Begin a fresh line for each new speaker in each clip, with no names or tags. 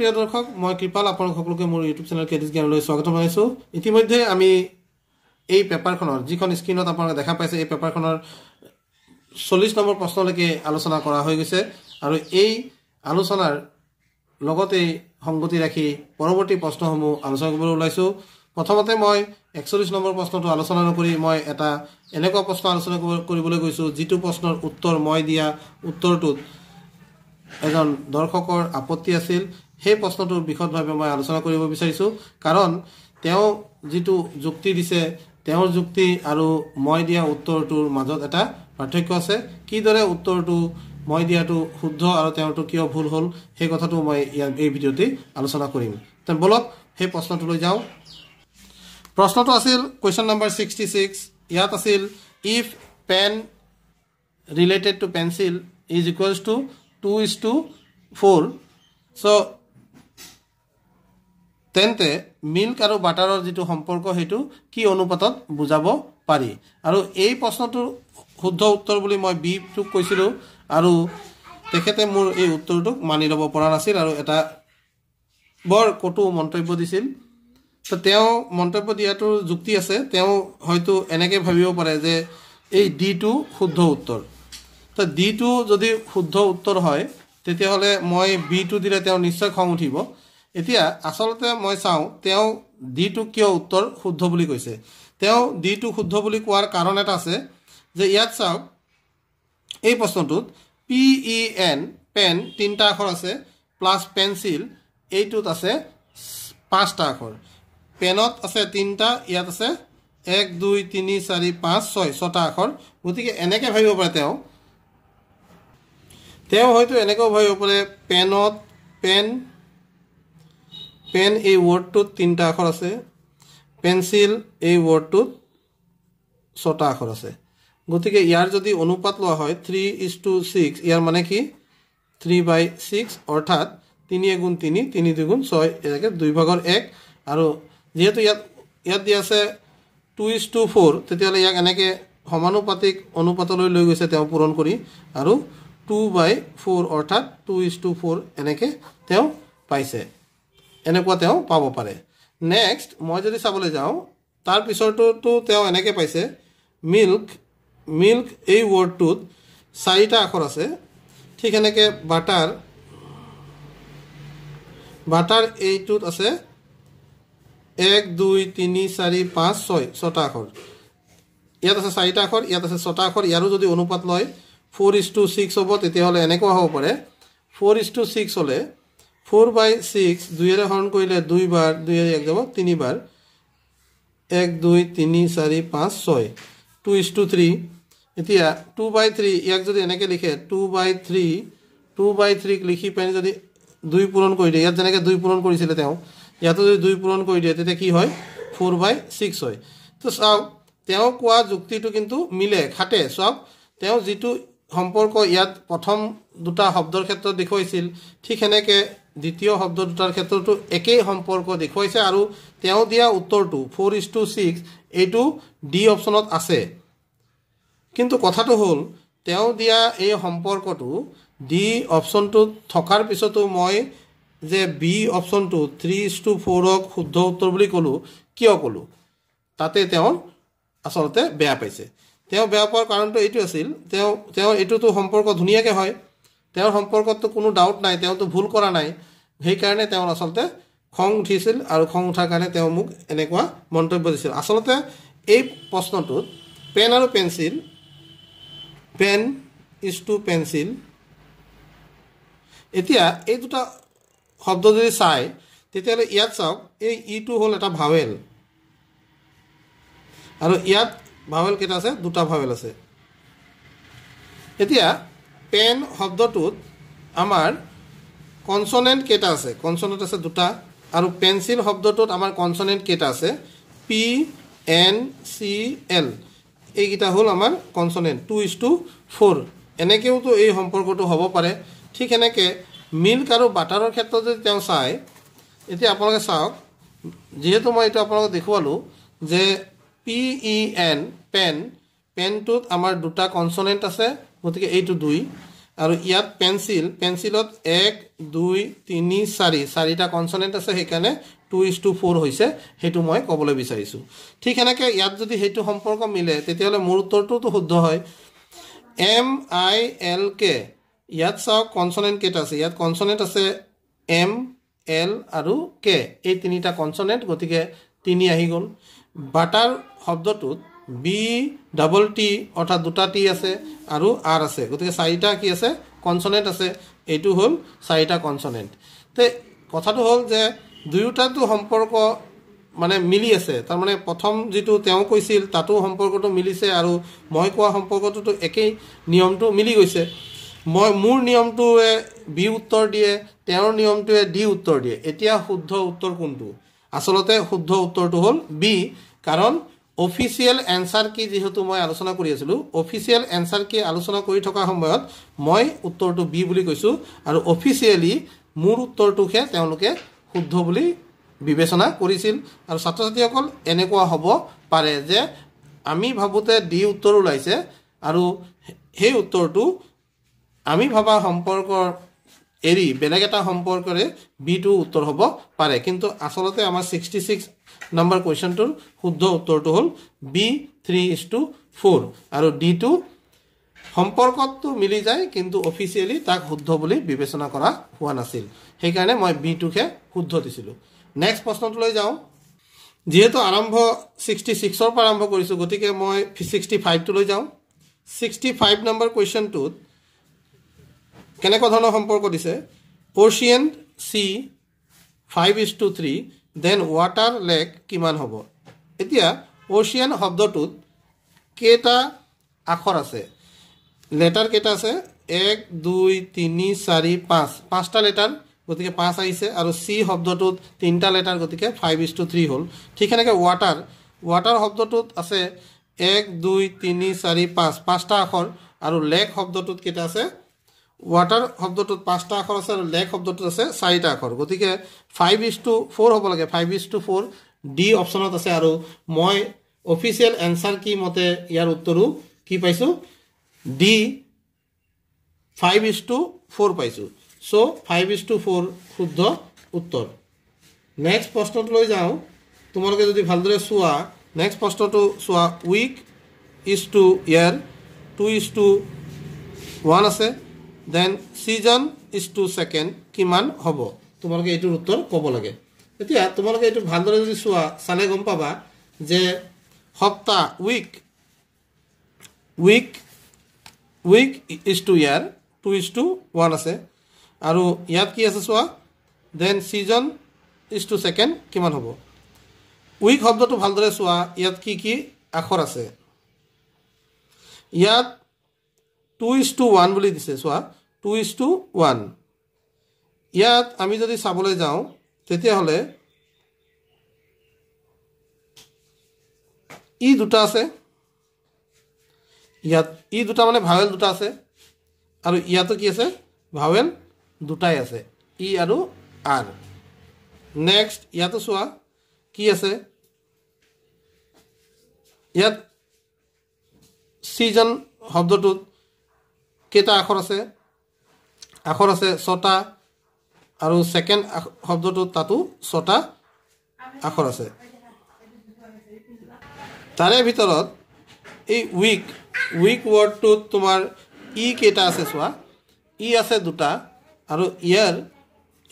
প্ৰিয় দৰ্শক মই কৃপাল আপোনালোক সকলোকে মোৰ ইউটিউব চেনেল কেডিছ ডিছ স্বাগতম জনাইছোঁ ইতিমধ্যে আমি এই পেপাৰখনৰ যিখন স্ক্ৰীণত আপোনালোকে দেখা পাইছে এই পেপাৰখনৰ চল্লিছ নম্বৰ প্ৰশ্নলৈকে আলোচনা কৰা হৈ গৈছে আৰু এই আলোচনাৰ লগতেই সংগতি ৰাখি পৰৱৰ্তী প্ৰশ্নসমূহ আলোচনা কৰিবলৈ ওলাইছোঁ প্ৰথমতে মই একচল্লিছ নম্বৰ প্ৰশ্নটো আলোচনা নকৰি মই এটা এনেকুৱা প্ৰশ্ন আলোচনা কৰিবলৈ গৈছোঁ যিটো প্ৰশ্নৰ উত্তৰ মই দিয়া উত্তৰটোত এজন দৰ্শকৰ আপত্তি আছিল সেই প্ৰশ্নটো বিশদভাৱে মই আলোচনা কৰিব বিচাৰিছোঁ কাৰণ তেওঁ যিটো যুক্তি দিছে তেওঁৰ যুক্তি আৰু মই দিয়া উত্তৰটোৰ মাজত এটা পাৰ্থক্য আছে কিদৰে উত্তৰটো মই দিয়াটো শুদ্ধ আৰু তেওঁৰটো কিয় ভুল হ'ল সেই কথাটো মই ইয়াত এই ভিডিঅ'তেই আলোচনা কৰিম তে বলক সেই প্ৰশ্নটোলৈ যাওঁ প্ৰশ্নটো আছিল কুৱেশ্যন নম্বৰ ছিক্সটি ছিক্স ইয়াত আছিল if pen related to pencil is equals to two is to four so' তেন্তে মিল্ক আৰু বাটাৰৰ যিটো সম্পৰ্ক সেইটো কি অনুপাতত বুজাব পাৰি আৰু এই প্ৰশ্নটোৰ শুদ্ধ উত্তৰ বুলি মই বিটোক কৈছিলোঁ আৰু তেখেতে মোৰ এই উত্তৰটোক মানি ল'ব পৰা নাছিল আৰু এটা বৰ কটু মন্তব্য দিছিল তো তেওঁ মন্তব্য দিয়াটো যুক্তি আছে তেওঁ হয়তো এনেকৈ ভাবিব পাৰে যে এই ডিটো শুদ্ধ উত্তৰ তো ডিটো যদি শুদ্ধ উত্তৰ হয় তেতিয়াহ'লে মই বিটো দিলে তেওঁ নিশ্চয় খং উঠিব এতিয়া আচলতে মই চাওঁ তেওঁ ডিটো কিয় উত্তৰ শুদ্ধ বুলি কৈছে তেওঁ ডিটো শুদ্ধ বুলি কোৱাৰ কাৰণ এটা আছে যে ইয়াত চাওক এই প্ৰশ্নটোত পি ই এন পেন তিনিটা আখৰ আছে প্লাছ পেঞ্চিল এইটোত আছে পাঁচটা আখৰ পেনত আছে তিনিটা ইয়াত আছে এক দুই তিনি চাৰি পাঁচ ছয় ছটা আখৰ গতিকে এনেকৈ ভাবিব পাৰে তেওঁ তেওঁ হয়তো এনেকৈও ভাবিব পাৰে পেনত পেন পেন এই ৱৰ্ডটোত তিনিটা আখৰ আছে পেঞ্চিল এই ৱৰ্ডটোত ছটা আখৰ আছে গতিকে ইয়াৰ যদি অনুপাত লোৱা হয় থ্ৰী ইজ টু ছিক্স ইয়াৰ মানে কি থ্ৰী বাই ছিক্স অৰ্থাৎ তিনি এগুণ তিনি তিনি দুগুণ ছয় এনেকৈ দুই ভাগৰ এক আৰু যিহেতু ইয়াত ইয়াত দি আছে টু ইজ টু ফ'ৰ তেতিয়াহ'লে ইয়াক এনেকৈ সমানুপাতিক অনুপাতলৈ লৈ গৈছে তেওঁ পূৰণ কৰি আৰু টু বাই ফ'ৰ অৰ্থাৎ টু ইজ টু ফ'ৰ এনেকৈ তেওঁ পাইছে এনেকুৱা তেওঁ পাব পাৰে নেক্সট মই যদি চাবলৈ যাওঁ তাৰ পিছৰটোতো তেওঁ এনেকৈ পাইছে মিল্ক মিল্ক এই ৱৰ্ডটোত চাৰিটা আখৰ আছে ঠিক সেনেকৈ বাটাৰ বাটাৰ এইটোত আছে এক দুই তিনি চাৰি পাঁচ ছয় ছটা আখৰ ইয়াত আছে চাৰিটা আখৰ ইয়াত আছে ছটা আখৰ ইয়াৰো যদি অনুপাত লয় ফ'ৰ ইজ টু ছিক্স হ'ব তেতিয়াহ'লে এনেকুৱা হ'ব পাৰে ফ'ৰ ইজ টু ছিক্স হ'লে ফোর বাই সিক্স দুইয়ের হরণ করলে দুইবার দুইয়ের এক যাব তিনবার এক দুই তিন চারি পাঁচ ছয় টু ইস টু থ্রি এটা টু বাই থ্রি ইয়াক যদি এনেকে লিখে two by three two by থ্রিক লিখি পে যদি দুই পূরণ করে দিয়ে ইয়াত যে দুই পূরণ করেছিল ইয়াতে যদি দুই পূরণ করে দিয়ে তো কি হয় ফোর বাই সিক্স হয় তো সব কোয়া যুক্তিটা কিন্তু মিলে খাটে সব যে সম্পর্ক ইয়াত প্রথম দুটা শব্দর ক্ষেত্রে দেখাইছিল ঠিক হেনেকে দ্বিতীয় শব্দ দুটাৰ ক্ষেত্ৰতো একেই সম্পৰ্ক দেখুৱাইছে আৰু তেওঁ দিয়া উত্তৰটো ফ'ৰ ইজ টু ছিক্স এইটো ডি অপশ্যনত আছে কিন্তু কথাটো হ'ল তেওঁ দিয়া এই সম্পৰ্কটো ডি অপশ্যনটোত থকাৰ পিছতো মই যে বি অপশ্যনটো থ্ৰী ইজ টু ফ'ৰক শুদ্ধ উত্তৰ বুলি ক'লোঁ কিয় ক'লোঁ তাতে তেওঁ আচলতে বেয়া পাইছে তেওঁ বেয়া পোৱাৰ কাৰণটো এইটো আছিল তেওঁ তেওঁ এইটোতো সম্পৰ্ক ধুনীয়াকৈ হয় তেওঁৰ সম্পৰ্কততো কোনো ডাউট নাই তেওঁতো ভুল কৰা নাই সেইকাৰণে তেওঁ আচলতে খং উঠিছিল আৰু খং উঠাৰ কাৰণে তেওঁ মোক এনেকুৱা মন্তব্য দিছিল আচলতে এই প্ৰশ্নটোত পেন আৰু pencil pen is to pencil এতিয়া এই দুটা শব্দ যদি চাই তেতিয়াহ'লে ইয়াত চাওক এই ইটো হ'ল এটা ভাৱেল আৰু ইয়াত ভাৱেল কেইটা আছে দুটা ভাৱেল আছে এতিয়া পেন শব্দটোত আমাৰ কনচনেণ্ট কেইটা আছে কনচনেণ্ট আছে দুটা আৰু পেঞ্চিল শব্দটোত আমাৰ কনচনেণ্ট কেইটা আছে পি এন চি এল এইকেইটা হ'ল আমাৰ consonant two is to four এনেকৈওতো এই সম্পৰ্কটো হ'ব পাৰে ঠিক সেনেকৈ মিল্ক আৰু বাটাৰৰ ক্ষেত্ৰত যদি তেওঁ চায় এতিয়া আপোনালোকে চাওক যিহেতু মই এইটো আপোনালোকক দেখুৱালোঁ যে পি ই এন পেন পেনটোত আমাৰ দুটা কনচনেণ্ট আছে গতিকে এইটো দুই আৰু ইয়াত পেঞ্চিল পেঞ্চিলত এক দুই তিনি চাৰি চাৰিটা কনচনেণ্ট আছে সেইকাৰণে টু ইজ টু ফ'ৰ হৈছে সেইটো মই ক'বলৈ বিচাৰিছোঁ ঠিক সেনেকৈ ইয়াত যদি সেইটো সম্পৰ্ক মিলে তেতিয়াহ'লে মোৰ উত্তৰটোতো শুদ্ধ হয় এম আই এল কে ইয়াত চাওক কনচনেণ্ট কেইটা আছে ইয়াত কনচনেণ্ট আছে এম এল আৰু কে এই তিনিটা কনচনেণ্ট গতিকে তিনি আহি গ'ল বাটাৰ শব্দটোত বি ডাবল টি অৰ্থাৎ দুটা টি আছে আৰু আৰ আছে গতিকে চাৰিটা কি আছে কনচনেণ্ট আছে এইটো হ'ল চাৰিটা কনচনেণ্ট তে কথাটো হ'ল যে দুয়োটাতো সম্পৰ্ক মানে মিলি আছে তাৰমানে প্ৰথম যিটো তেওঁ কৈছিল তাতো সম্পৰ্কটো মিলিছে আৰু মই কোৱা সম্পৰ্কটোতো একেই নিয়মটো মিলি গৈছে মই মোৰ নিয়মটোৱে বি উত্তৰ দিয়ে তেওঁৰ নিয়মটোৱে ডি উত্তৰ দিয়ে এতিয়া শুদ্ধ উত্তৰ কোনটো আচলতে শুদ্ধ উত্তৰটো হ'ল বি কাৰণ অফিচিয়েল এনচাৰ কি যিহেতু মই আলোচনা কৰি আছিলোঁ অফিচিয়েল এনচাৰ কি আলোচনা কৰি থকা সময়ত মই উত্তৰটো বি বুলি কৈছোঁ আৰু অফিচিয়েলি মোৰ উত্তৰটোকহে তেওঁলোকে শুদ্ধ বুলি বিবেচনা কৰিছিল আৰু ছাত্ৰ ছাত্ৰীসকল এনেকুৱা হ'ব পাৰে যে আমি ভাবোঁতে ডি উত্তৰ ওলাইছে আৰু সেই উত্তৰটো আমি ভবা সম্পৰ্কৰ এৰি বেলেগ এটা সম্পৰ্কৰে বিটো উত্তৰ হ'ব পাৰে কিন্তু আচলতে আমাৰ ছিক্সটি ছিক্স নাম্বাৰ কুৱেশ্যনটোৰ শুদ্ধ উত্তৰটো হ'ল B three is to four আৰু ডি টু সম্পৰ্কততো মিলি যায় কিন্তু অফিচিয়েলি তাক শুদ্ধ বুলি বিবেচনা কৰা হোৱা নাছিল সেইকাৰণে মই বি টুকহে শুদ্ধ দিছিলোঁ নেক্সট প্ৰশ্নটোলৈ যাওঁ যিহেতু আৰম্ভ ছিক্সটি ছিক্সৰ পৰা আৰম্ভ কৰিছোঁ গতিকে মই ছিক্সটি ফাইভটোলৈ যাওঁ ছিক্সটি ফাইভ নম্বৰ কুৱেশ্যনটোত কেনেকুৱা ধৰণৰ সম্পৰ্ক দিছে পৰ্চিয়েণ্ট sea five is to three then water lake কিমান হ'ব এতিয়া অ'চিয়ান শব্দটোত কেইটা আখৰ আছে লেটাৰ কেইটা আছে এক দুই তিনি চাৰি পাঁচ পাঁচটা লেটাৰ গতিকে পাঁচ আহিছে আৰু চি শব্দটোত তিনিটা লেটাৰ গতিকে ফাইভ ইজ টু থ্ৰী হ'ল ঠিক সেনেকৈ ৱাটাৰ ৱাটাৰ শব্দটোত আছে এক দুই তিনি চাৰি পাঁচ পাঁচটা আখৰ আৰু লেক শব্দটোত কেইটা আছে ৱাটাৰ শব্দটোত পাঁচটা আখৰ আছে আৰু লেক শব্দটোত আছে চাৰিটা আখৰ গতিকে ফাইভ ইজ টু ফ'ৰ হব লাগে five is to four D অপশ্যনত আছে আৰু মই অফিচিয়েল এনসাৰ কি মতে ইয়াৰ উত্তৰো কি পাইছোঁ D five is to four পাইছোঁ so five is to four শুদ্ধ উত্তৰ নেক্সট লৈ যাওঁ তোমালোকে যদি ভালদৰে চোৱা নেক্সট প্ৰশ্নটো চোৱা week is to year two is to one আছে then season is to second কিমান হ'ব তোমালোকে এইটোৰ উত্তৰ ক'ব লাগে এতিয়া তোমালোকে এইটো ভালদৰে যদি চোৱা চালে গম পাবা যে সপ্তাহ week week week is to year two is to one আছে আৰু ইয়াত কি আছে চোৱা then season is to second কিমান হ'ব উইক শব্দটো ভালদৰে চোৱা ইয়াত কি কি আখৰ আছে ইয়াত টু ইজ টু ওৱান বুলি দিছে চোৱা টু ইজ টু ওৱান ইয়াত আমি যদি চাবলৈ যাওঁ তেতিয়াহ'লে ই দুটা আছে ইয়াত ই দুটা মানে ভাৱেল দুটা আছে আৰু ইয়াতো কি আছে ভাৱেল দুটাই আছে ই আৰু আৰ নেক্সট ইয়াতো চোৱা কি আছে ইয়াত চিজন শব্দটোত কেইটা আখৰ আছে আখৰ আছে ছটা আৰু ছেকেণ্ড শব্দটো তাতো ছটা আখৰ আছে তাৰে ভিতৰত এই উইক উইক ৱৰ্ডটোত তোমাৰ ই কেইটা আছে চোৱা ই আছে দুটা আৰু ইয়াৰ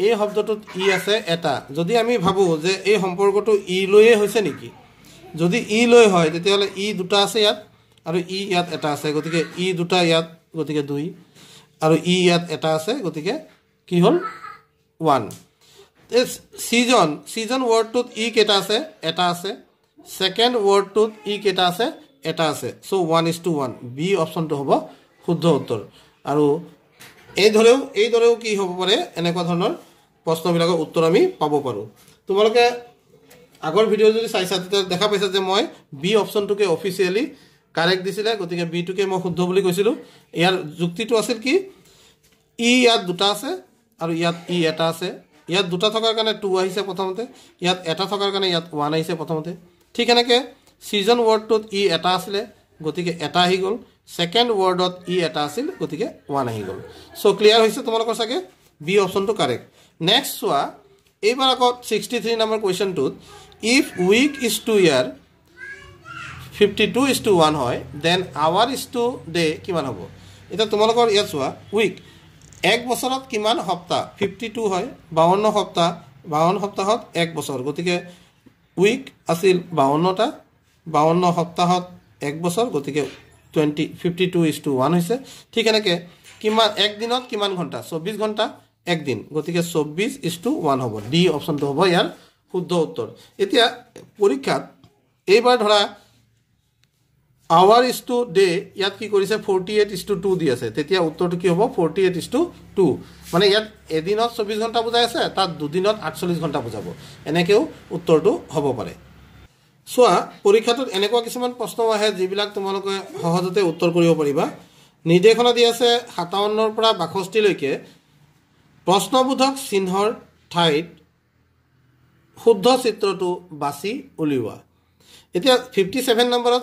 এই শব্দটোত ই আছে এটা যদি আমি ভাবোঁ যে এই সম্পৰ্কটো ই লৈয়ে হৈছে নেকি যদি ই লৈ হয় তেতিয়াহ'লে ই দুটা আছে ইয়াত আৰু ই ইয়াত এটা আছে গতিকে ই দুটা ইয়াত গতিকে দুই আৰু ই ইয়াত এটা আছে গতিকে কি হ'ল ওৱান ছিজন ছিজন ৱৰ্ডটোত ই কেইটা আছে এটা আছে ছেকেণ্ড ৱৰ্ডটোত ই কেইটা আছে এটা আছে so' one is to one B অপশ্যনটো হ'ব শুদ্ধ উত্তৰ আৰু এইদৰেও এইদৰেও কি হ'ব পাৰে এনেকুৱা ধৰণৰ প্ৰশ্নবিলাকৰ উত্তৰ আমি পাব পাৰোঁ তোমালোকে আগৰ ভিডিঅ' যদি চাইছা তেতিয়া দেখা পাইছা যে মই বি অপশ্যনটোকে অফিচিয়েলি কাৰেক্ট দিছিলে গতিকে বি টুকে মই শুদ্ধ বুলি কৈছিলোঁ ইয়াৰ যুক্তিটো আছিল কি ই ইয়াত দুটা আছে আৰু ইয়াত ই এটা আছে ইয়াত দুটা থকাৰ কাৰণে টু আহিছে প্ৰথমতে ইয়াত এটা থকাৰ কাৰণে ইয়াত ওৱান আহিছে প্ৰথমতে ঠিক এনেকে ছিজন ৱৰ্ডটোত ই এটা আছিলে গতিকে এটা আহি গল ছেকেণ্ড ৱৰ্ডত ই এটা আছিল গতিকে ওৱান আহি গল সো ক্লিয়াৰ হৈছে তোমালোকৰ চাগে বি অপশ্যনটো কাৰেক্ট নেক্সট চোৱা এইবাৰ আকৌ ছিক্সটি থ্ৰী নম্বৰ কুৱেশ্যনটোত if week is to year fifty two is to one হয় then hour is to day কিমান হ'ব এতিয়া তোমালোকৰ ইয়াত চোৱা উইক এক বছৰত কিমান সপ্তাহ ফিফটি টু হয় বাৱন্ন সপ্তাহ বাৱন্ন সপ্তাহত এক বছৰ গতিকে উইক আছিল বাৱন্নটা বাৱন্ন সপ্তাহত এক বছৰ গতিকে twenty fifty two is to one হৈছে ঠিক এনেকৈ কিমান এক দিনত কিমান ঘণ্টা চৌব্বিছ ঘণ্টা এক দিন গতিকে চৌব্বিছ ইজ টু ওৱান হ'ব ডি অপশ্যনটো হ'ব ইয়াৰ শুদ্ধ উত্তৰ এতিয়া পৰীক্ষাত এইবাৰ ধৰা আৱাৰ ইজ টু ডে ইয়াত কি কৰিছে forty eight is to two দি আছে তেতিয়া উত্তৰটো কি হ'ব forty eight is to two মানে ইয়াত এদিনত চৌবিছ ঘণ্টা বুজাই আছে তাত দুদিনত আঠচল্লিছ ঘণ্টা বুজাব এনেকৈও উত্তৰটো হ'ব পাৰে চোৱা পৰীক্ষাটোত এনেকুৱা কিছুমান প্ৰশ্ন আহে যিবিলাক তোমালোকে সহজতে উত্তৰ কৰিব পাৰিবা নিৰ্দেশনা দি আছে সাতাৱন্নৰ পৰা বাষষ্ঠিলৈকে প্ৰশ্নবোধক চিহ্নৰ ঠাইত শুদ্ধ চিত্ৰটো বাছি উলিওৱা এতিয়া ফিফটি ছেভেন নম্বৰত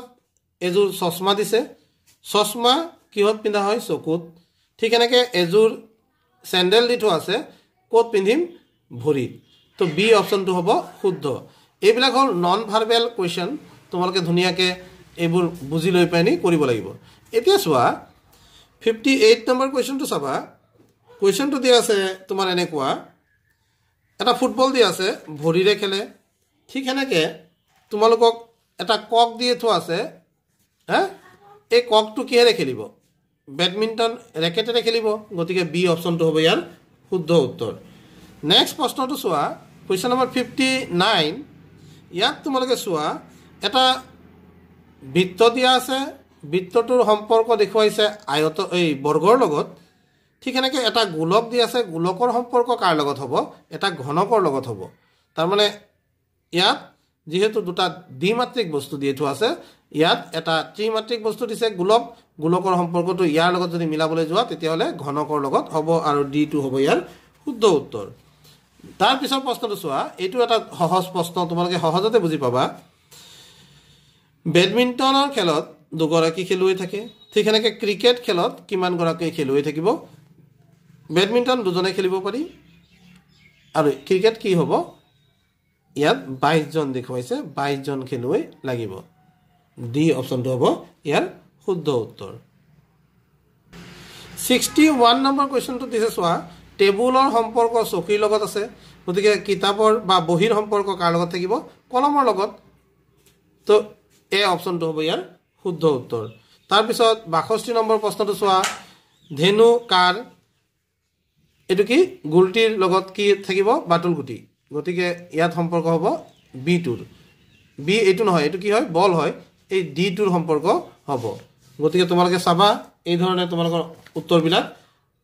এযোৰ চশমা দিছে চশমা কিহত পিন্ধা হয় চকুত ঠিক এনেকৈ এযোৰ চেণ্ডেল দি থোৱা আছে ক'ত পিন্ধিম ভৰিত তো বি অপশ্যনটো হ'ব শুদ্ধ এইবিলাক হ'ল নন ভাৰ্বেল কুৱেশ্যন তোমালোকে ধুনীয়াকৈ এইবোৰ বুজি লৈ পেলাইনি কৰিব লাগিব এতিয়া চোৱা ফিফটি এইট নম্বৰ কুৱেশ্যনটো চাবা কুৱেশ্যনটো দিয়া আছে তোমাৰ এনেকুৱা এটা ফুটবল দিয়া আছে ভৰিৰে খেলে ঠিক সেনেকৈ তোমালোকক এটা কক দি থোৱা আছে হা এই ককটো কিহেৰে খেলিব বেডমিণ্টন ৰেকেটেৰে খেলিব গতিকে বি অপশ্যনটো হ'ব ইয়াৰ শুদ্ধ উত্তৰ নেক্সট প্ৰশ্নটো চোৱা কুৱেশ্যন নম্বৰ ফিফটি নাইন ইয়াত তোমালোকে চোৱা এটা বৃত্ত দিয়া আছে বৃত্তটোৰ সম্পৰ্ক দেখুৱাইছে আয়ত এই বৰ্গৰ লগত ঠিক সেনেকৈ এটা গোলক দি আছে গোলকৰ সম্পৰ্ক কাৰ লগত হ'ব এটা ঘনকৰ লগত হ'ব তাৰমানে ইয়াত যিহেতু দুটা দ্বিমাত্ৰিক বস্তু দি থোৱা আছে ইয়াত এটা ত্ৰিমাত্ৰিক বস্তু দিছে গোলক গোলকৰ সম্পৰ্কটো ইয়াৰ লগত যদি মিলাবলৈ যোৱা তেতিয়াহ'লে ঘনকৰ লগত হ'ব আৰু ডিটো হ'ব ইয়াৰ শুদ্ধ উত্তৰ তাৰপিছৰ প্ৰশ্নটো চোৱা এইটো এটা সহজ প্ৰশ্ন তোমালোকে সহজতে বুজি পাবা বেডমিণ্টনৰ খেলত দুগৰাকী খেলুৱৈ থাকে ঠিক সেনেকে ক্ৰিকেট খেলত কিমানগৰাকী খেলুৱৈ থাকিব বেডমিণ্টন দুজনে খেলিব পাৰি আৰু ক্ৰিকেট কি হ'ব ইয়াত বাইছজন দেখুৱাইছে বাইছজন খেলুৱৈ লাগিব ডি অপশ্যনটো হ'ব ইয়াৰ শুদ্ধ উত্তৰ ছিক্সটি ওৱান নম্বৰ কুৱেশ্যনটো দিছে চোৱা টেবুলৰ সম্পৰ্ক চকীৰ লগত আছে গতিকে কিতাপৰ বা বহীৰ সম্পৰ্ক কাৰ লগত থাকিব কলমৰ লগত তো এ অপশ্যনটো হ'ব ইয়াৰ শুদ্ধ উত্তৰ তাৰপিছত বাষষ্ঠি নম্বৰ প্ৰশ্নটো চোৱা ধেনু কাৰ এইটো কি গুলটিৰ লগত কি থাকিব বাটুল গুটি গতিকে ইয়াত সম্পৰ্ক হ'ব বি বিটোৰ বি এইটো নহয় এইটো কি হয় বল হয় এই ডি টোৰ সম্পৰ্ক হব গতিকে তোমালোকে চাবা এই ধৰণে তোমালোকৰ উত্তৰবিলাক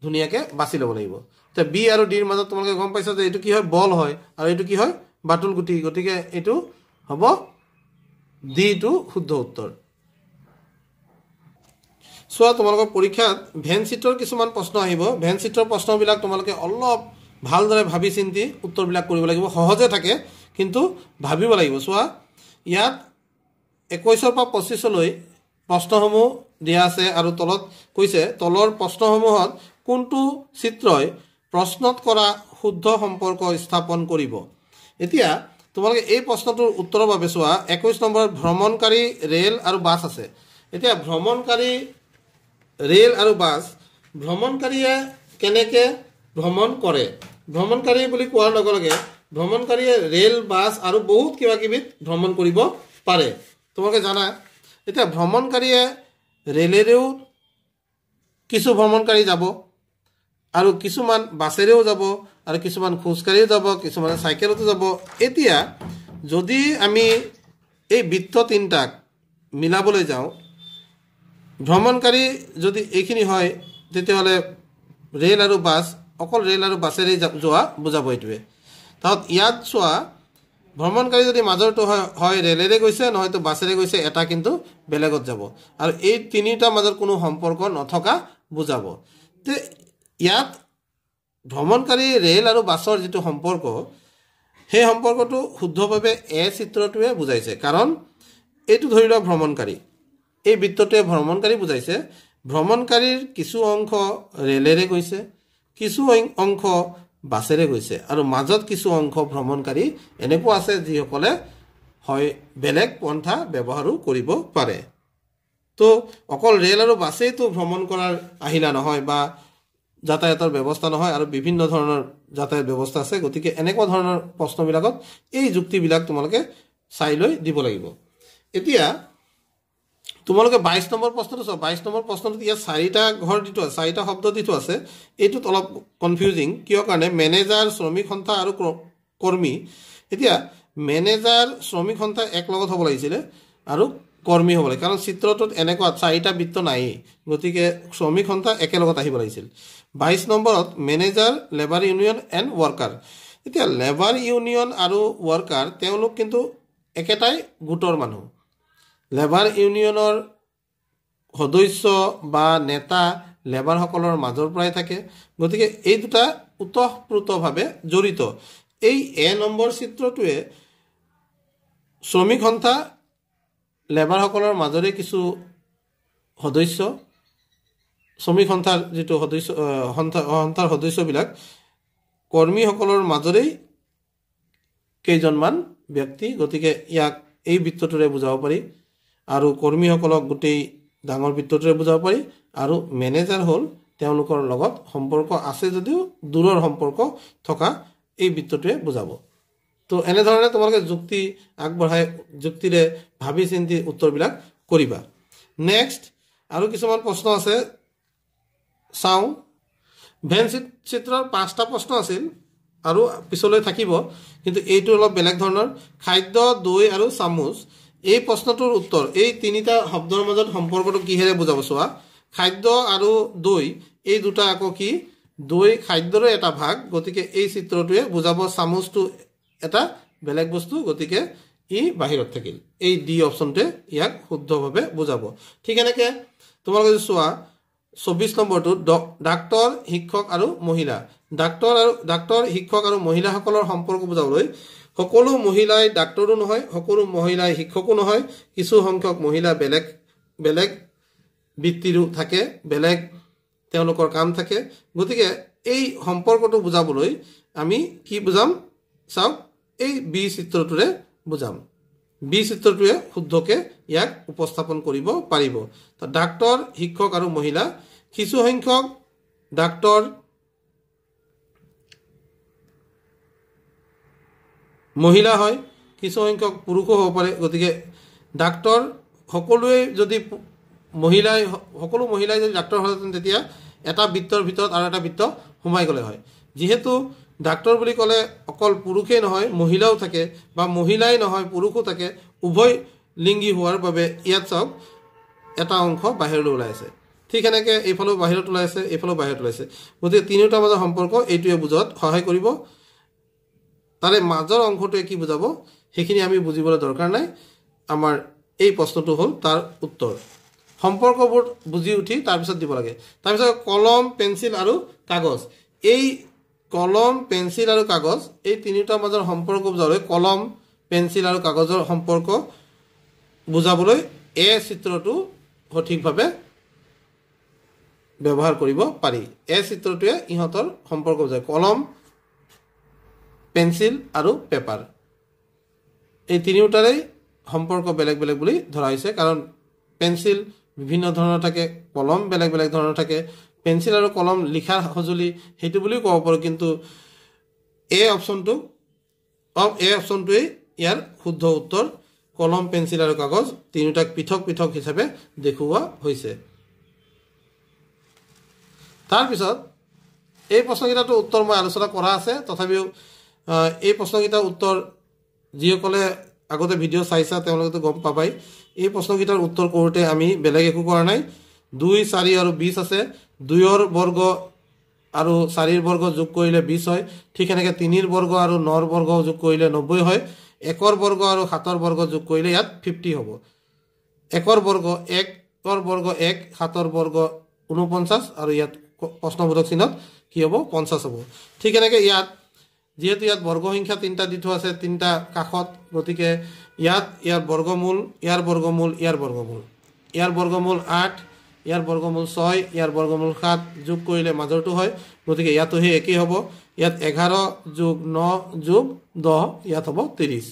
ধুনিয়াকে বাছি ল'ব লাগিব তো বি আৰু ডিৰ মাজত তোমালোকে গম পাইছা যে এইটো কি হয় বল হয় আৰু এইটো কি হয় বাটুল গুটি গতিকে এইটো হব ডি টো শুদ্ধ উত্তৰ চোৱা তোমালোকৰ পৰীক্ষাত ভেন চিটৰ কিছুমান প্ৰশ্ন আহিব ভেন চিটৰ প্ৰশ্নবিলাক তোমালোকে অলপ ভালদৰে ভাবি চিন্তি উত্তৰবিলাক কৰিব লাগিব সহজে থাকে কিন্তু ভাবিব লাগিব চোৱা ইয়াত একৈছৰ পৰা পঁচিছলৈ প্ৰশ্নসমূহ দিয়া আছে আৰু তলত কৈছে তলৰ প্ৰশ্নসমূহত কোনটো চিত্ৰই প্ৰশ্নত কৰা শুদ্ধ সম্পৰ্ক স্থাপন কৰিব এতিয়া তোমালোকে এই প্ৰশ্নটোৰ উত্তৰৰ বাবে চোৱা একৈছ নম্বৰত ভ্ৰমণকাৰী ৰেল আৰু বাছ আছে এতিয়া ভ্ৰমণকাৰী ৰেল আৰু বাছ ভ্ৰমণকাৰীয়ে কেনেকৈ ভ্ৰমণ কৰে ভ্ৰমণকাৰী বুলি কোৱাৰ লগে লগে ভ্ৰমণকাৰীয়ে ৰেল বাছ আৰু বহুত কিবা কিবি ভ্ৰমণ কৰিব পাৰে তোমালোকে জানা এতিয়া ভ্ৰমণকাৰীয়ে ৰেলেৰেও কিছু ভ্ৰমণকাৰী যাব আৰু কিছুমান বাছেৰেও যাব আৰু কিছুমান খোজকাঢ়িও যাব কিছুমানে চাইকেলতো যাব এতিয়া যদি আমি এই বৃত্ত তিনিটাক মিলাবলৈ যাওঁ ভ্ৰমণকাৰী যদি এইখিনি হয় তেতিয়াহ'লে ৰেল আৰু বাছ অকল ৰেল আৰু বাছেৰে যোৱা বুজাব এইটোৱে তাত ইয়াত চোৱা ভ্ৰমণকাৰী যদি মাজৰটো হয় হয় ৰেলেৰে গৈছে নহয়তো বাছেৰে গৈছে এটা কিন্তু বেলেগত যাব আৰু এই তিনিটাৰ মাজত কোনো সম্পৰ্ক নথকা বুজাব তে ইয়াত ভ্ৰমণকাৰী ৰেল আৰু বাছৰ যিটো সম্পৰ্ক সেই সম্পৰ্কটো শুদ্ধভাৱে এ চিত্ৰটোৱে বুজাইছে কাৰণ এইটো ধৰি লওক ভ্ৰমণকাৰী এই বৃত্তটোৱে ভ্ৰমণকাৰী বুজাইছে ভ্ৰমণকাৰীৰ কিছু অংশ ৰেলেৰে গৈছে কিছু অংশ বাছেৰে গৈছে আৰু মাজত কিছু অংশ ভ্ৰমণকাৰী এনেকুৱা আছে যিসকলে হয় বেলেগ পন্থা ব্যৱহাৰো কৰিব পাৰে তো অকল ৰেল আৰু বাছেইতো ভ্ৰমণ কৰাৰ আহিলা নহয় বা যাতায়াতৰ ব্যৱস্থা নহয় আৰু বিভিন্ন ধৰণৰ যাতায়াত ব্যৱস্থা আছে গতিকে এনেকুৱা ধৰণৰ প্ৰশ্নবিলাকত এই যুক্তিবিলাক তোমালোকে চাই লৈ দিব লাগিব এতিয়া তোমালোকে বাইছ নম্বৰ প্ৰশ্নটো চাওক বাইশ নম্বৰ প্ৰশ্নটোত ইয়াত চাৰিটা ঘৰ দি থোৱা চাৰিটা শব্দ দি থোৱা আছে এইটোত অলপ কনফিউজিং কিয় কাৰণে মেনেজাৰ শ্ৰমিক সন্থা আৰু কৰ্মী এতিয়া মেনেজাৰ শ্ৰমিক সন্থা একলগত হ'ব লাগিছিলে আৰু কৰ্মী হ'ব লাগে কাৰণ চিত্ৰটোত এনেকুৱা চাৰিটা বৃত্ত নাইয়েই গতিকে শ্ৰমিক সন্থা একেলগত আহিব লাগিছিল বাইছ নম্বৰত manager labour union and worker এতিয়া লেবাৰ ইউনিয়ন আৰু ৱৰ্কাৰ তেওঁলোক কিন্তু একেটাই গোটৰ মানুহ লেবাৰ ইউনিয়নৰ সদস্য বা নেতা লেবাৰসকলৰ মাজৰ পৰাই থাকে গতিকে এই দুটা ওতঃপ্ৰোতভাৱে জড়িত এই এ নম্বৰ চিত্ৰটোৱে শ্ৰমিক সন্থা লেবাৰসকলৰ মাজৰে কিছু সদস্য শ্ৰমিক সন্থাৰ যিটো সদস্য সন্থাৰ সদস্যবিলাক কৰ্মীসকলৰ মাজৰেই কেইজনমান ব্যক্তি গতিকে ইয়াক এই বৃত্তটোৰে বুজাব পাৰি আৰু কৰ্মীসকলক গোটেই ডাঙৰ পিতৃটোৱে বুজাব পাৰি আৰু মেনেজাৰ হ'ল তেওঁলোকৰ লগত সম্পৰ্ক আছে যদিও দূৰৰ সম্পৰ্ক থকা এই বৃত্তটোৱে বুজাব তো এনেধৰণে তোমালোকে যুক্তি আগবঢ়াই যুক্তিৰে ভাবি চিন্তি উত্তৰবিলাক কৰিবা নেক্সট আৰু কিছুমান প্ৰশ্ন আছে চাওঁ ভেন চিট চিত্ৰৰ পাঁচটা প্ৰশ্ন আছিল আৰু পিছলৈ থাকিব কিন্তু এইটো অলপ বেলেগ ধৰণৰ খাদ্য দৈ আৰু চামুচ এই প্ৰশ্নটোৰ উত্তৰ এই তিনিটা শব্দৰ মাজত সম্পৰ্কটো কিহেৰে বুজাব চোৱা খাদ্য আৰু দৈ এই দুটা আকৌ কি দৈ খাদ্যৰে এটা ভাগ গতিকে এই চিত্ৰটোৱে বুজাব চামুচটো এটা বেলেগ বস্তু গতিকে ই বাহিৰত থাকিল এই ডি অপশ্যনটোৱে ইয়াক শুদ্ধভাৱে বুজাব ঠিক এনেকে তোমালোকে যদি চোৱা চৌব্বিছ নম্বৰটো ডাক্তৰ শিক্ষক আৰু মহিলা ডাক্তৰ আৰু ডাক্তৰ শিক্ষক আৰু মহিলাসকলৰ সম্পৰ্ক বুজাবলৈ সকলো মহিলাই ডাক্তৰো নহয় সকলো মহিলাই শিক্ষকো নহয় কিছু সংখ্যক মহিলা বেলেগ বেলেগ বৃত্তিৰো থাকে বেলেগ তেওঁলোকৰ কাম থাকে গতিকে এই সম্পৰ্কটো বুজাবলৈ আমি কি বুজাম চাওক এই বি চিত্ৰটোৰে বুজাম বি চিত্ৰটোৱে শুদ্ধকৈ ইয়াক উপস্থাপন কৰিব পাৰিব ত ডাক্তৰ শিক্ষক আৰু মহিলা কিছু সংখ্যক ডাক্তৰ মহিলা হয় কিছু সংখ্যক পুৰুষো হ'ব পাৰে গতিকে ডাক্তৰ সকলোৱে যদি মহিলাই সকলো মহিলাই যদি ডাক্তৰ হ'লহেঁতেন তেতিয়া এটা বৃত্তৰ ভিতৰত আৰু এটা বৃত্ত সোমাই গ'লে হয় যিহেতু ডাক্তৰ বুলি ক'লে অকল পুৰুষেই নহয় মহিলাও থাকে বা মহিলাই নহয় পুৰুষো থাকে উভয় লিংগী হোৱাৰ বাবে ইয়াত চাওক এটা অংশ বাহিৰলৈ ওলাই আছে ঠিক সেনেকৈ এইফালেও বাহিৰত ওলাই আছে এইফালেও বাহিৰত ওলাইছে গতিকে তিনিওটা মাজৰ সম্পৰ্ক এইটোৱে বুজত সহায় কৰিব তাৰে মাজৰ অংশটোৱে কি বুজাব সেইখিনি আমি বুজিবলৈ দৰকাৰ নাই আমাৰ এই প্ৰশ্নটো হ'ল তাৰ উত্তৰ সম্পৰ্কবোৰ বুজি উঠি তাৰপিছত দিব লাগে তাৰপিছত কলম পেঞ্চিল আৰু কাগজ এই কলম পেঞ্চিল আৰু কাগজ এই তিনিটাৰ মাজৰ সম্পৰ্ক বুজাবলৈ কলম পেঞ্চিল আৰু কাগজৰ সম্পৰ্ক বুজাবলৈ এই চিত্ৰটো সঠিকভাৱে ব্যৱহাৰ কৰিব পাৰি এই চিত্ৰটোৱে ইহঁতৰ সম্পৰ্ক বুজায় কলম পেঞ্চিল আৰু পেপাৰ এই তিনিওটাৰেই সম্পৰ্ক বেলেগ বেলেগ বুলি ধৰা হৈছে কাৰণ পেঞ্চিল বিভিন্ন ধৰণৰ থাকে কলম বেলেগ বেলেগ ধৰণৰ থাকে পেঞ্চিল আৰু কলম লিখাৰ সঁজুলি সেইটো বুলিও ক'ব পাৰোঁ কিন্তু এ অপশ্যনটো এ অপশ্যনটোৱেই ইয়াৰ শুদ্ধ উত্তৰ কলম পেঞ্চিল আৰু কাগজ তিনিওটাক পৃথক পৃথক হিচাপে দেখুওৱা হৈছে তাৰপিছত এই প্ৰশ্নকেইটাটো উত্তৰ মই আলোচনা কৰা আছে তথাপিও এই প্ৰশ্নকেইটাৰ উত্তৰ যিসকলে আগতে ভিডিঅ' চাইছা তেওঁলোকেতো গম পাবাই এই প্ৰশ্নকেইটাৰ উত্তৰ কৰোঁতে আমি বেলেগ একো কৰা নাই দুই চাৰি আৰু বিছ আছে দুয়ৰ বৰ্গ আৰু চাৰিৰ বৰ্গ যোগ কৰিলে বিছ হয় ঠিক সেনেকৈ তিনিৰ বৰ্গ আৰু নৰ বৰ্গ যোগ কৰিলে নব্বৈ হয় একৰ বৰ্গ আৰু সাতৰ বৰ্গ যোগ কৰিলে ইয়াত ফিফটি হ'ব একৰ বৰ্গ একৰ বৰ্গ এক সাতৰ বৰ্গ ঊনপঞ্চাছ আৰু ইয়াত প্ৰশ্নবোধক চিহ্নত কি হ'ব পঞ্চাছ হ'ব ঠিক সেনেকৈ ইয়াত যিহেতু ইয়াত বৰ্গ সংখ্যা তিনিটা দি থোৱা আছে তিনিটা কাষত গতিকে ইয়াত ইয়াৰ বৰ্গমূল ইয়াৰ বৰ্গমূল ইয়াৰ বৰ্গমূল ইয়াৰ বৰ্গমূল আঠ ইয়াৰ বৰ্গমূল ছয় ইয়াৰ বৰ্গমূল সাত যোগ কৰিলে মাজৰটো হয় গতিকে ইয়াতো সেই একেই হ'ব ইয়াত এঘাৰ যোগ ন যোগ দহ ইয়াত হ'ব ত্ৰিছ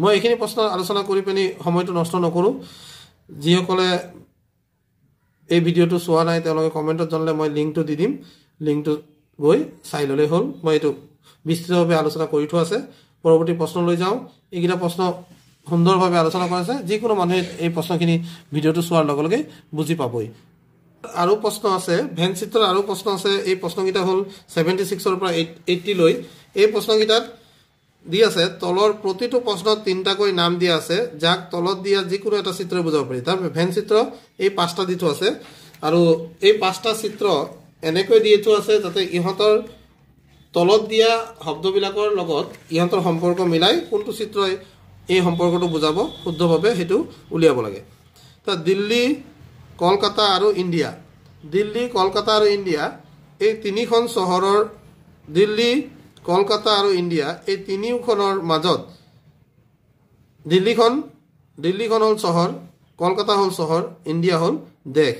মই এইখিনি প্ৰশ্ন আলোচনা কৰি পিনি সময়টো নষ্ট নকৰোঁ যিসকলে এই ভিডিঅ'টো চোৱা নাই তেওঁলোকে কমেণ্টত জনালে মই লিংকটো দি দিম লিংকটো গৈ চাই ল'লেই হ'ল মই এইটো বিস্তৃতভাৱে আলোচনা কৰি থোৱা আছে পৰৱৰ্তী প্ৰশ্নলৈ যাওঁ এইকেইটা প্ৰশ্ন সুন্দৰভাৱে আলোচনা কৰা আছে যিকোনো মানুহে এই প্ৰশ্নখিনি ভিডিঅ'টো চোৱাৰ লগে লগে বুজি পাবই আৰু প্ৰশ্ন আছে ভেন চিত্ৰৰ আৰু প্ৰশ্ন আছে এই প্ৰশ্নকেইটা হ'ল ছেভেণ্টি ছিক্সৰ পৰা এইট এইট্টিলৈ এই প্ৰশ্নকেইটাত দি আছে তলৰ প্ৰতিটো প্ৰশ্নত তিনিটাকৈ নাম দিয়া আছে যাক তলত দিয়া যিকোনো এটা চিত্ৰই বুজাব পাৰি তাৰ ভেন চিত্ৰ এই পাঁচটা দি থোৱা আছে আৰু এই পাঁচটা চিত্ৰ এনেকৈ দি এইটো আছে যাতে ইহঁতৰ তলত দিয়া শব্দবিলাকৰ লগত ইহঁতৰ সম্পৰ্ক মিলাই কোনটো চিত্ৰই এই সম্পৰ্কটো বুজাব শুদ্ধভাৱে সেইটো উলিয়াব লাগে তাত দিল্লী কলকাতা আৰু ইণ্ডিয়া দিল্লী কলকাতা আৰু ইণ্ডিয়া এই তিনিখন চহৰৰ দিল্লী কলকাতা আৰু ইণ্ডিয়া এই তিনিওখনৰ মাজত দিল্লীখন দিল্লীখন হ'ল চহৰ কলকাতা হ'ল চহৰ ইণ্ডিয়া হ'ল দেশ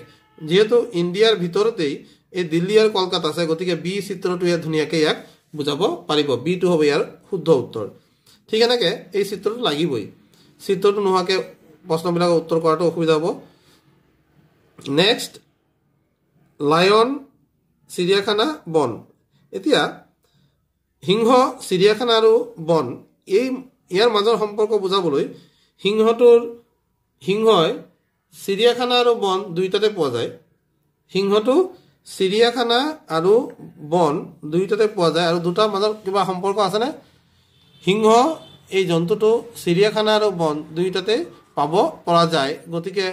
যিহেতু ইণ্ডিয়াৰ ভিতৰতেই এই দিল্লী আৰু কলকাতা আছে গতিকে বি চিত্ৰটো ইয়া ধুনিয়াকে ইয়াক বুজাব পাৰিব বিটো হ'ব ইয়াৰ শুদ্ধ উত্তৰ ঠিক এনেকৈ এই চিত্ৰটো লাগিবই চিত্ৰটো নোহোৱাকৈ প্ৰশ্নবিলাকৰ উত্তৰ কৰাটো অসুবিধা হব নেক্সট লায়ন চিৰিয়াখানা বন এতিয়া সিংহ চিৰিয়াখানা আৰু বন এই ইয়াৰ মাজৰ সম্পৰ্ক বুজাবলৈ সিংহটোৰ সিংহই চিৰিয়াখানা আৰু বন দুইটাতে পোৱা যায় সিংহটো চিৰিয়াখানা আৰু বন দুয়োটাতে পোৱা যায় আৰু দুটাৰ মাজত কিবা সম্পৰ্ক আছেনে সিংহ এই জন্তুটো চিৰিয়াখানা আৰু বন দুয়োটাতে পাব পৰা যায় গতিকে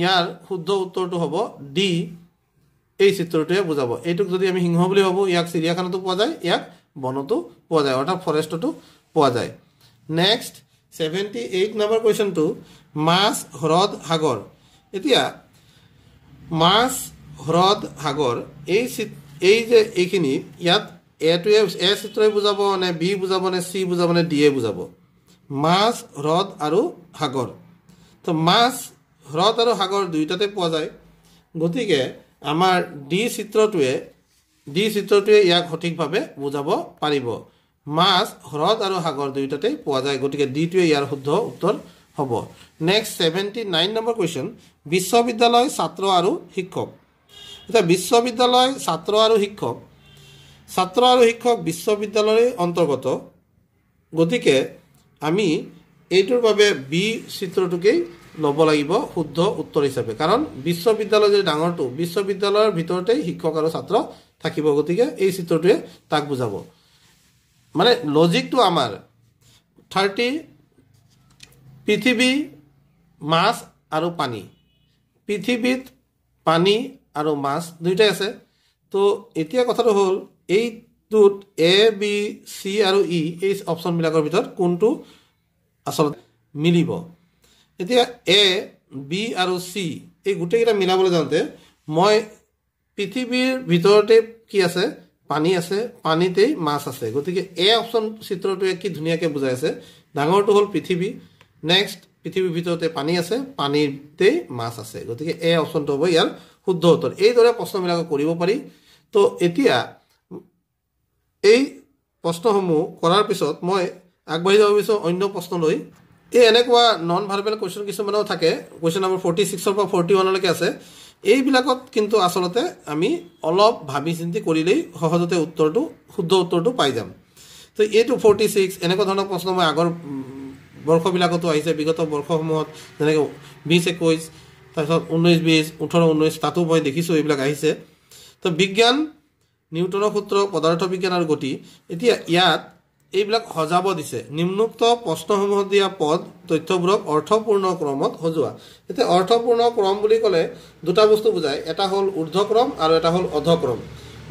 ইয়াৰ শুদ্ধ উত্তৰটো হ'ব ডি এই চিত্ৰটোৱে বুজাব এইটোক যদি আমি সিংহ বুলি ভাবোঁ ইয়াক চিৰিয়াখানাতো পোৱা যায় ইয়াক বনতো পোৱা যায় অৰ্থাৎ ফৰেষ্টতো পোৱা যায় নেক্সট ছেভেণ্টি এইট নাম্বাৰ কুৱেশ্যনটো মাছ হ্ৰদ সাগৰ এতিয়া মাছ হ্ৰদ সাগৰ এই এই যে এইখিনি ইয়াত এটোৱে এ চিত্ৰই বুজাব নে বি বুজাব নে চি বুজাব নে ডিয়ে বুজাব মাছ হ্ৰদ আৰু সাগৰ তো মাছ হ্ৰদ আৰু সাগৰ দুয়োটাতে পোৱা যায় গতিকে আমাৰ ডি চিত্ৰটোৱে ডি চিত্ৰটোৱে ইয়াক সঠিকভাৱে বুজাব পাৰিব মাছ হ্ৰদ আৰু সাগৰ দুয়োটাতে পোৱা যায় গতিকে ডিটোৱে ইয়াৰ শুদ্ধ উত্তৰ হ'ব next seventy nine number question বিশ্ববিদ্যালয় ছাত্ৰ আৰু শিক্ষক এতিয়া বিশ্ববিদ্যালয় ছাত্ৰ আৰু শিক্ষক ছাত্ৰ আৰু শিক্ষক বিশ্ববিদ্যালয়ৰে অন্তৰ্গত গতিকে আমি এইটোৰ বাবে বি চিত্ৰটোকেই ল'ব লাগিব শুদ্ধ উত্তৰ হিচাপে কাৰণ বিশ্ববিদ্যালয় যদি ডাঙৰটো বিশ্ববিদ্যালয়ৰ ভিতৰতেই শিক্ষক আৰু ছাত্ৰ থাকিব গতিকে এই চিত্ৰটোৱে তাক বুজাব মানে লজিকটো আমাৰ থাৰ্টি পৃথিৱী মাছ আৰু পানী পৃথিৱীত পানী আৰু মাছ দুয়োটাই আছে তো এতিয়া কথাটো হ'ল এইটোত এ বি চি আৰু ই এই অপশ্যনবিলাকৰ ভিতৰত কোনটো আচলতে মিলিব এতিয়া এ বি আৰু চি এই গোটেইকেইটা মিলাবলৈ যাওঁতে মই পৃথিৱীৰ ভিতৰতে কি আছে পানী আছে পানীতেই মাছ আছে গতিকে এ অপশ্যন চিত্ৰটোৱে কি ধুনীয়াকৈ বুজাই আছে ডাঙৰটো হ'ল পৃথিৱী নেক্সট পৃথিৱীৰ ভিতৰতে পানী আছে পানীতেই মাছ আছে গতিকে এ অপশ্যনটো হ'ব ইয়াৰ শুদ্ধ উত্তৰ এইদৰে প্ৰশ্নবিলাক কৰিব পাৰি তো এতিয়া এই প্ৰশ্নসমূহ কৰাৰ পিছত মই আগবাঢ়ি যাব বিচাৰোঁ অন্য প্ৰশ্নলৈ এই এনেকুৱা নন ভাৰ্বেল কুৱেশ্যন কিছুমানো থাকে কুৱেশ্যন নম্বৰ ফৰ্টি ছিক্সৰ পৰা ফৰ্টি ওৱানলৈকে আছে এইবিলাকত কিন্তু আচলতে আমি অলপ ভাবি চিন্তি কৰিলেই সহজতে উত্তৰটো শুদ্ধ উত্তৰটো পাই যাম তো এইটো ফৰ্টি ছিক্স এনেকুৱা ধৰণৰ প্ৰশ্ন মই আগৰ বৰ্ষবিলাকতো আহিছে বিগত বৰ্ষসমূহত যেনেকৈ বিছ একৈছ তাৰপিছত ঊনৈছ বিছ ওঠৰ ঊনৈছ তাতো মই দেখিছোঁ এইবিলাক আহিছে তো বিজ্ঞান নিউটনৰ সূত্ৰ পদাৰ্থ বিজ্ঞান আৰু গতি এতিয়া ইয়াত এইবিলাক সজাব দিছে নিম্নোক্ত প্ৰশ্নসমূহত দিয়া পদ তথ্যবোৰক অৰ্থপূৰ্ণ ক্ৰমত সজোৱা এতিয়া অৰ্থপূৰ্ণ ক্ৰম বুলি ক'লে দুটা বস্তু বুজায় এটা হ'ল ঊৰ্ধক্ৰম আৰু এটা হ'ল অধক্ৰম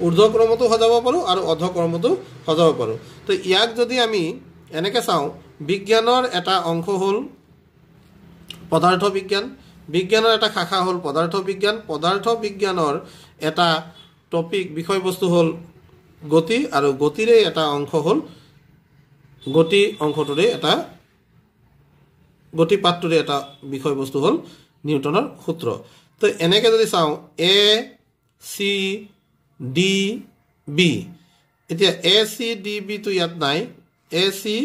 ঊৰ্ধক্ৰমতো সজাব পাৰোঁ আৰু অধক্ৰমতো সজাব পাৰোঁ তো ইয়াক যদি আমি এনেকৈ চাওঁ বিজ্ঞানৰ এটা অংশ হ'ল পদাৰ্থ বিজ্ঞান বিজ্ঞানৰ এটা শাখা হ'ল পদাৰ্থ বিজ্ঞান পদাৰ্থ বিজ্ঞানৰ এটা টপিক বিষয়বস্তু হ'ল গতি আৰু গতিৰে এটা অংশ হ'ল গতি অংশটোৰে এটা গতিপাতটোৰে এটা বিষয়বস্তু হ'ল নিউটনৰ সূত্ৰ তো এনেকৈ যদি চাওঁ এ চি ডি বি এতিয়া এ চি ডি বিটো ইয়াত নাই এ চি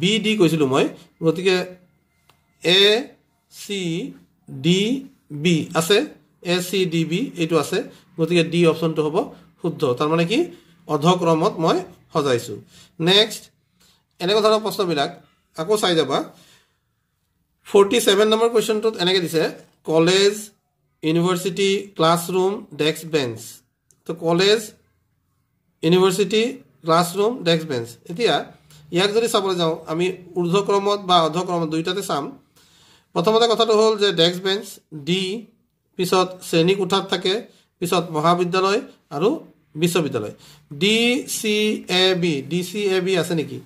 বি ডি কৈছিলোঁ মই গতিকে এ চি ডি বি আছে এ চি ডি বি এইটো আছে গতিকে ডি অপশ্যনটো হ'ব শুদ্ধ তাৰমানে কি অৰ্ধক্ৰমত মই সজাইছোঁ নেক্সট এনেকুৱা ধৰণৰ প্ৰশ্নবিলাক আকৌ চাই যাবা ফৰ্টি ছেভেন নম্বৰ কুৱেশ্যনটোত এনেকৈ দিছে college university classroom desk bench তো college university classroom desk bench এতিয়া ইয়াক যদি চাবলৈ যাওঁ আমি ঊৰ্ধক্ৰমত বা অৰ্ধক্ৰমত দুয়োটাতে চাম প্ৰথমতে কথাটো হ'ল যে ডেস্ক বেঞ্চ ডি পিছত শ্ৰেণী কোঠাত থাকে পিছত মহাবিদ্যালয় আৰু বিশ্ববিদ্যালয় D C A B D C A B আছে নেকি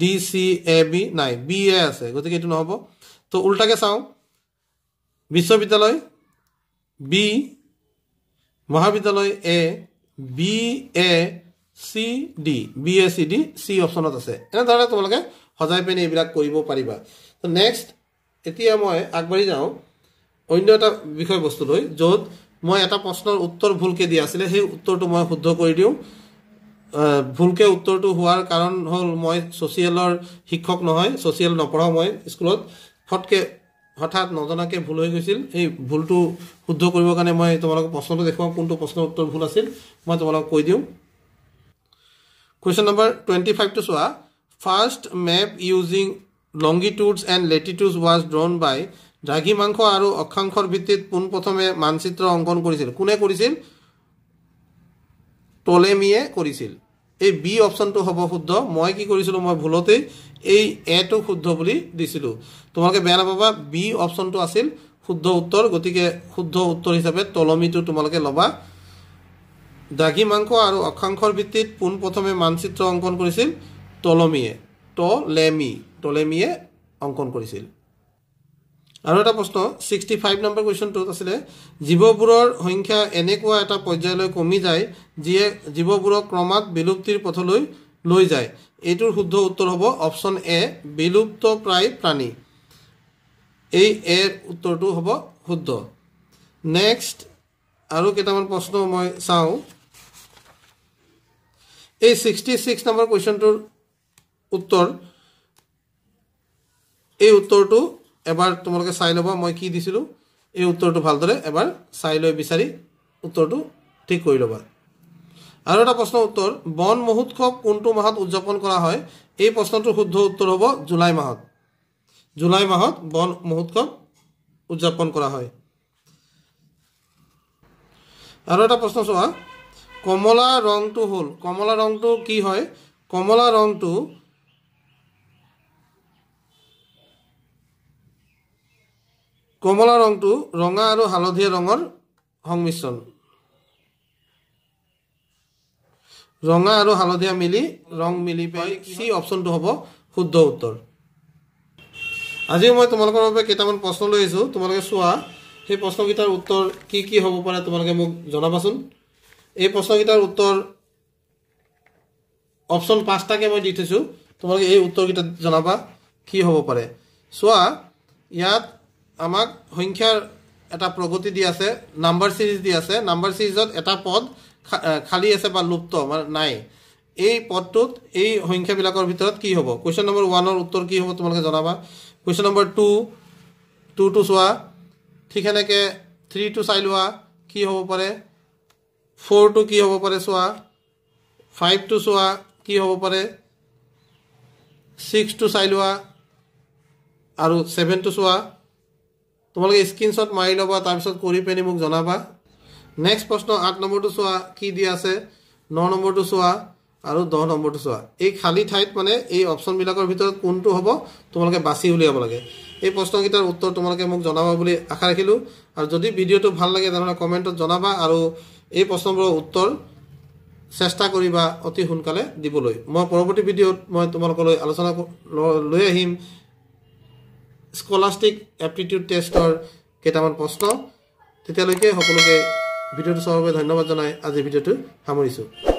ডি চি এ বি নাই বি এ আছে গতিকে এইটো নহ'ব তো উল্টাকৈ চাওঁ বিশ্ববিদ্যালয় বি মহাবিদ্যালয় A B A C D B A C D C অপশ্যনত আছে এনেধৰণে তোমালোকে সজাই পিনি এইবিলাক কৰিব পাৰিবা তো নেক্সট এতিয়া মই আগবাঢ়ি যাওঁ অন্য এটা বিষয়বস্তুলৈ য'ত মই এটা প্ৰশ্নৰ উত্তৰ ভুলকৈ দিয়া আছিলে সেই উত্তৰটো মই শুদ্ধ কৰি দিওঁ ভুলকৈ উত্তৰটো হোৱাৰ কাৰণ হ'ল মই ছ'চিয়েলৰ শিক্ষক নহয় ছ'চিয়েল নপঢ়াওঁ মই স্কুলত ফটকৈ হঠাৎ নজনাকৈ ভুল হৈ গৈছিল সেই ভুলটো শুদ্ধ কৰিবৰ কাৰণে মই তোমালোকক প্ৰশ্নটো দেখুৱাওঁ কোনটো প্ৰশ্নৰ উত্তৰ ভুল আছিল মই তোমালোকক কৈ দিওঁ কুৱেশ্যন নম্বৰ টুৱেণ্টি ফাইভটো চোৱা first map using longitudes and latitudes was drawn by দ্ৰাঘিমাংশ আৰু অক্ষাংশৰ ভিত্তিত পোনপ্ৰথমে মানচিত্ৰ অংকন কৰিছিল কোনে কৰিছিল টলেমিয়ে কৰিছিল এই বি অপশ্যনটো হ'ব শুদ্ধ মই কি কৰিছিলোঁ মই ভুলতেই এই এটো শুদ্ধ বুলি দিছিলোঁ তোমালোকে বেয়া নাপাবা বি অপশ্যনটো আছিল শুদ্ধ উত্তৰ গতিকে শুদ্ধ উত্তৰ হিচাপে তলমিটো তোমালোকে ল'বা দাঘিমাংশ আৰু অক্ষাংশৰ ভিত্তিত পোনপ্ৰথমে মানচিত্ৰ অংকন কৰিছিল তলমিয়ে টলেমি টলেমিয়ে অংকন কৰিছিল আৰু এটা প্ৰশ্ন ছিক্সটি ফাইভ নম্বৰ কুৱেশ্যনটোত আছিলে জীৱবোৰৰ সংখ্যা এনেকুৱা এটা পৰ্যায়লৈ কমি যায় যিয়ে জীৱবোৰক ক্ৰমাৎ বিলুপ্তিৰ পথলৈ লৈ যায় এইটোৰ শুদ্ধ উত্তৰ হ'ব অপশ্যন এ বিলুপ্ত প্ৰায় প্ৰাণী এই এ উত্তৰটো হ'ব শুদ্ধ নেক্সট আৰু কেইটামান প্ৰশ্ন মই চাওঁ এই ছিক্সটি ছিক্স নম্বৰ কুৱেশ্যনটোৰ উত্তর এই উত্তরটো এবার তোমালকে চাই লবা মই কি দিছিল এই উত্তরটো ভালদরে এবার চাই লৈ বিচাৰি উত্তৰটো ঠিক কৰি লবা আৰু এটা প্ৰশ্ন উত্তৰ বন মহোৎসৱ কোনটো মাহত উদযাপন কৰা হয় এই প্ৰশ্নটোৰ শুদ্ধ উত্তৰ হ'ব জুলাই মাহত জুলাই মাহত বন মহোৎসৱ উদযাপন কৰা হয় আৰু এটা প্ৰশ্ন চোৱা কমলা ৰংটো হ'ল কমলা ৰংটো কি হয় কমলা ৰংটো কমলা ৰংটো ৰঙা আৰু হালধীয়া ৰঙৰ সংমিশ্ৰণ ৰঙা আৰু হালধীয়া মিলি ৰং মিলি পাই সি অপশ্যনটো হব শুদ্ধ উত্তৰ আজিও মই তোমালোকৰ বাবে কেইটামান প্ৰশ্ন লৈ আহিছোঁ তোমালোকে চোৱা সেই প্ৰশ্নকেইটাৰ উত্তৰ কি কি হ'ব পাৰে তোমালোকে মোক জনাবাচোন এই প্ৰশ্নকেইটাৰ উত্তৰ অপশ্যন পাঁচটাকৈ মই দি থৈছোঁ তোমালোকে এই উত্তৰকেইটাত জনাবা কি হ'ব পাৰে চোৱা ইয়াত আমাক সংখ্যাৰ এটা প্ৰগতি দি আছে নাম্বাৰ ছিৰিজ দি আছে নাম্বাৰ ছিৰিজত এটা পদ খালী আছে বা লুপ্ত মানে নাই এই পদটোত এই সংখ্যাবিলাকৰ ভিতৰত কি হ'ব কুৱেশ্যন নম্বৰ ওৱানৰ উত্তৰ কি হ'ব তোমালোকে জনাবা কুৱেশ্যন নম্বৰ টু টুটো চোৱা ঠিক সেনেকৈ থ্ৰী থ্ৰীটো চাই লোৱা কি হ'ব পাৰে ফ'ৰটো কি হ'ব পাৰে চোৱা ফাইভটো চোৱা কি হ'ব পাৰে ছিক্সটো চাই লোৱা আৰু ছেভেনটো চোৱা তোমালোকে স্ক্ৰীনশ্বট মাৰি ল'বা তাৰপিছত কৰি পিনি মোক জনাবা নেক্সট প্ৰশ্ন আঠ নম্বৰটো চোৱা কি দিয়া আছে ন নম্বৰটো চোৱা আৰু দহ নম্বৰটো চোৱা এই খালী ঠাইত মানে এই অপশ্যনবিলাকৰ ভিতৰত কোনটো হ'ব তোমালোকে বাছি উলিয়াব লাগে এই প্ৰশ্নকেইটাৰ উত্তৰ তোমালোকে মোক জনাবা বুলি আশা ৰাখিলোঁ আৰু যদি ভিডিঅ'টো ভাল লাগে তেনেহ'লে কমেণ্টত জনাবা আৰু এই প্ৰশ্নবোৰৰ উত্তৰ চেষ্টা কৰিবা অতি সোনকালে দিবলৈ মই পৰৱৰ্তী ভিডিঅ'ত মই তোমালোকলৈ আলোচনা লৈ আহিম স্কলাষ্টিক এপ্টিটিউড টেষ্টৰ কেইটামান প্ৰশ্ন তেতিয়ালৈকে সকলোকে ভিডিঅ'টো চোৱাৰ বাবে ধন্যবাদ জনাই আজি ভিডিঅ'টো সামৰিছোঁ